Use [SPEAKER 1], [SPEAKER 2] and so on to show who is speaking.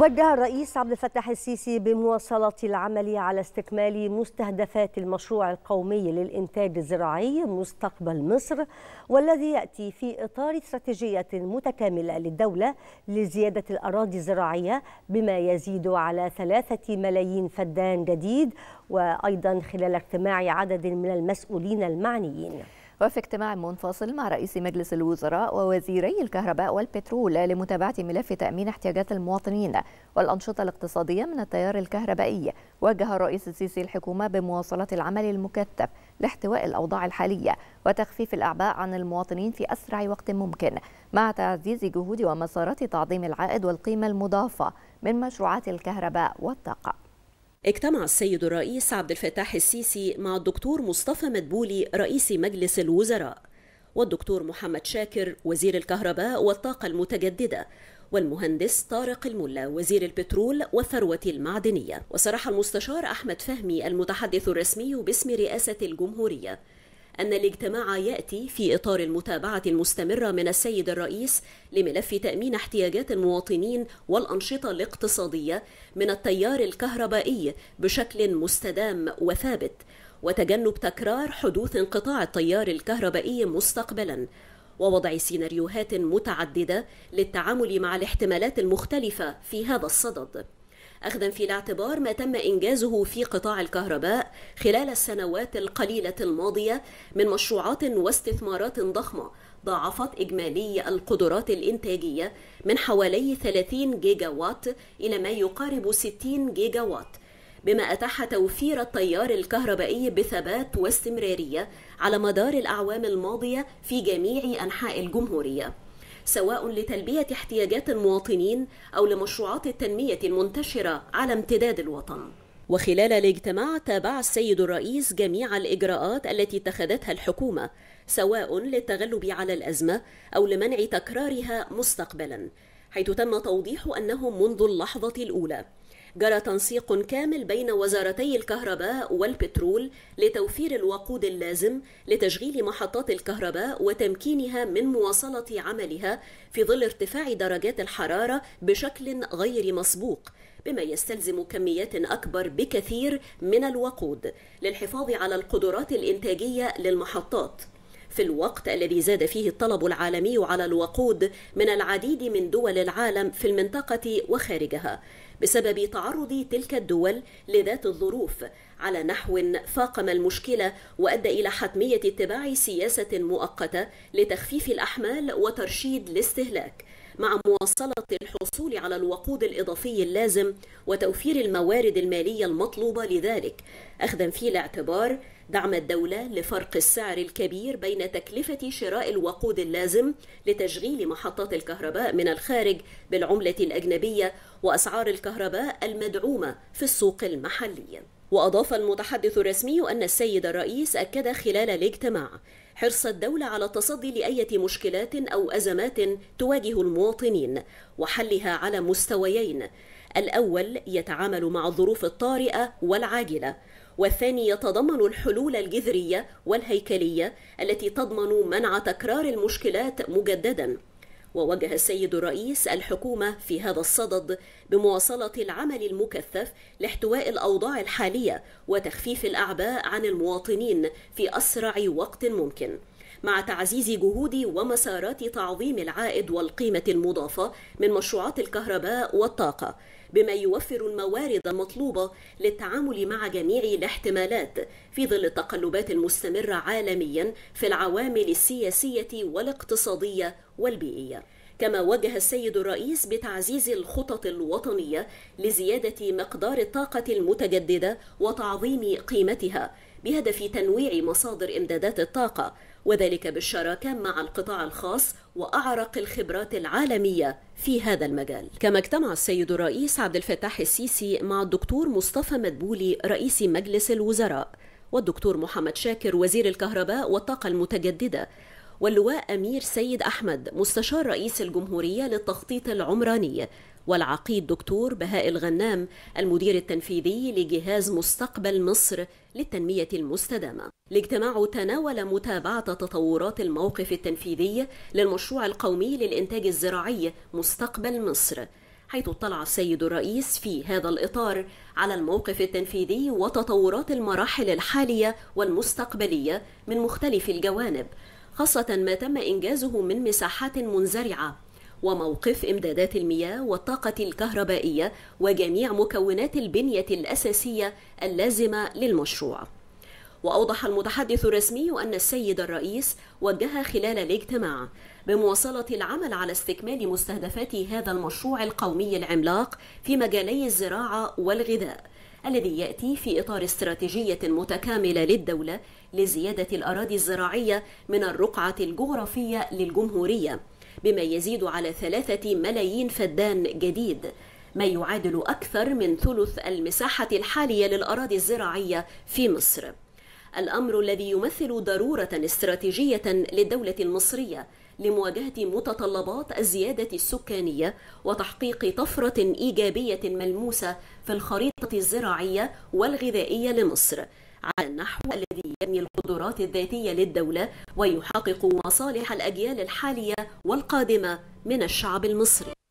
[SPEAKER 1] وجه الرئيس عبد الفتاح السيسي بمواصلة العمل على استكمال مستهدفات المشروع القومي للإنتاج الزراعي مستقبل مصر والذي يأتي في إطار استراتيجية متكاملة للدولة لزيادة الأراضي الزراعية بما يزيد على ثلاثة ملايين فدان جديد وأيضا خلال اجتماع عدد من المسؤولين المعنيين وفي اجتماع منفصل مع رئيس مجلس الوزراء ووزيري الكهرباء والبترول لمتابعة ملف تأمين احتياجات المواطنين والأنشطة الاقتصادية من التيار الكهربائي وجه الرئيس السيسي الحكومة بمواصلة العمل المكثف لاحتواء الأوضاع الحالية وتخفيف الأعباء عن المواطنين في أسرع وقت ممكن مع تعزيز جهود ومسارات تعظيم العائد والقيمة المضافة من مشروعات الكهرباء والطاقة اجتمع السيد الرئيس عبد الفتاح السيسي مع الدكتور مصطفى مدبولي رئيس مجلس الوزراء والدكتور محمد شاكر وزير الكهرباء والطاقة المتجددة والمهندس طارق الملا وزير البترول والثروة المعدنية وصرح المستشار أحمد فهمي المتحدث الرسمي باسم رئاسة الجمهورية أن الاجتماع يأتي في إطار المتابعة المستمرة من السيد الرئيس لملف تأمين احتياجات المواطنين والأنشطة الاقتصادية من التيار الكهربائي بشكل مستدام وثابت وتجنب تكرار حدوث انقطاع التيار الكهربائي مستقبلاً ووضع سيناريوهات متعددة للتعامل مع الاحتمالات المختلفة في هذا الصدد أخذا في الاعتبار ما تم إنجازه في قطاع الكهرباء خلال السنوات القليلة الماضية من مشروعات واستثمارات ضخمة ضاعفت إجمالي القدرات الإنتاجية من حوالي 30 جيجا وات إلى ما يقارب 60 جيجا وات بما أتاح توفير التيار الكهربائي بثبات واستمرارية على مدار الأعوام الماضية في جميع أنحاء الجمهورية سواء لتلبية احتياجات المواطنين أو لمشروعات التنمية المنتشرة على امتداد الوطن وخلال الاجتماع تابع السيد الرئيس جميع الإجراءات التي اتخذتها الحكومة سواء للتغلب على الأزمة أو لمنع تكرارها مستقبلا حيث تم توضيح أنه منذ اللحظة الأولى جرى تنسيق كامل بين وزارتي الكهرباء والبترول لتوفير الوقود اللازم لتشغيل محطات الكهرباء وتمكينها من مواصلة عملها في ظل ارتفاع درجات الحرارة بشكل غير مسبوق بما يستلزم كميات أكبر بكثير من الوقود للحفاظ على القدرات الإنتاجية للمحطات في الوقت الذي زاد فيه الطلب العالمي على الوقود من العديد من دول العالم في المنطقة وخارجها بسبب تعرض تلك الدول لذات الظروف على نحو فاقم المشكلة وأدى إلى حتمية اتباع سياسة مؤقتة لتخفيف الأحمال وترشيد الاستهلاك مع مواصلة الحصول على الوقود الإضافي اللازم وتوفير الموارد المالية المطلوبة لذلك أخذا في الاعتبار دعم الدولة لفرق السعر الكبير بين تكلفة شراء الوقود اللازم لتشغيل محطات الكهرباء من الخارج بالعملة الأجنبية وأسعار الكهرباء المدعومة في السوق المحلي. وأضاف المتحدث الرسمي أن السيد الرئيس أكد خلال الاجتماع حرص الدولة على التصدي لأية مشكلات أو أزمات تواجه المواطنين وحلها على مستويين الأول يتعامل مع الظروف الطارئة والعاجلة والثاني يتضمن الحلول الجذريه والهيكليه التي تضمن منع تكرار المشكلات مجددا ووجه السيد الرئيس الحكومه في هذا الصدد بمواصله العمل المكثف لاحتواء الاوضاع الحاليه وتخفيف الاعباء عن المواطنين في اسرع وقت ممكن مع تعزيز جهود ومسارات تعظيم العائد والقيمة المضافة من مشروعات الكهرباء والطاقة بما يوفر الموارد المطلوبة للتعامل مع جميع الاحتمالات في ظل التقلبات المستمرة عالميا في العوامل السياسية والاقتصادية والبيئية كما وجه السيد الرئيس بتعزيز الخطط الوطنية لزيادة مقدار الطاقة المتجددة وتعظيم قيمتها بهدف تنويع مصادر إمدادات الطاقة وذلك بالشراكة مع القطاع الخاص وأعرق الخبرات العالمية في هذا المجال كما اجتمع السيد الرئيس عبد الفتاح السيسي مع الدكتور مصطفى مدبولي رئيس مجلس الوزراء والدكتور محمد شاكر وزير الكهرباء والطاقة المتجددة واللواء أمير سيد أحمد مستشار رئيس الجمهورية للتخطيط العمراني والعقيد دكتور بهاء الغنام المدير التنفيذي لجهاز مستقبل مصر للتنمية المستدامة. الاجتماع تناول متابعة تطورات الموقف التنفيذي للمشروع القومي للإنتاج الزراعي مستقبل مصر حيث اطلع السيد الرئيس في هذا الإطار على الموقف التنفيذي وتطورات المراحل الحالية والمستقبلية من مختلف الجوانب خاصة ما تم إنجازه من مساحات منزرعة وموقف إمدادات المياه والطاقة الكهربائية وجميع مكونات البنية الأساسية اللازمة للمشروع وأوضح المتحدث الرسمي أن السيد الرئيس وجه خلال الاجتماع بمواصلة العمل على استكمال مستهدفات هذا المشروع القومي العملاق في مجالي الزراعة والغذاء الذي يأتي في إطار استراتيجية متكاملة للدولة لزيادة الأراضي الزراعية من الرقعة الجغرافية للجمهورية بما يزيد على ثلاثة ملايين فدان جديد ما يعادل أكثر من ثلث المساحة الحالية للأراضي الزراعية في مصر الأمر الذي يمثل ضرورة استراتيجية للدولة المصرية لمواجهة متطلبات الزيادة السكانية وتحقيق طفرة إيجابية ملموسة في الخريطة الزراعية والغذائية لمصر على النحو الذي يبني القدرات الذاتية للدولة ويحقق مصالح الأجيال الحالية والقادمة من الشعب المصري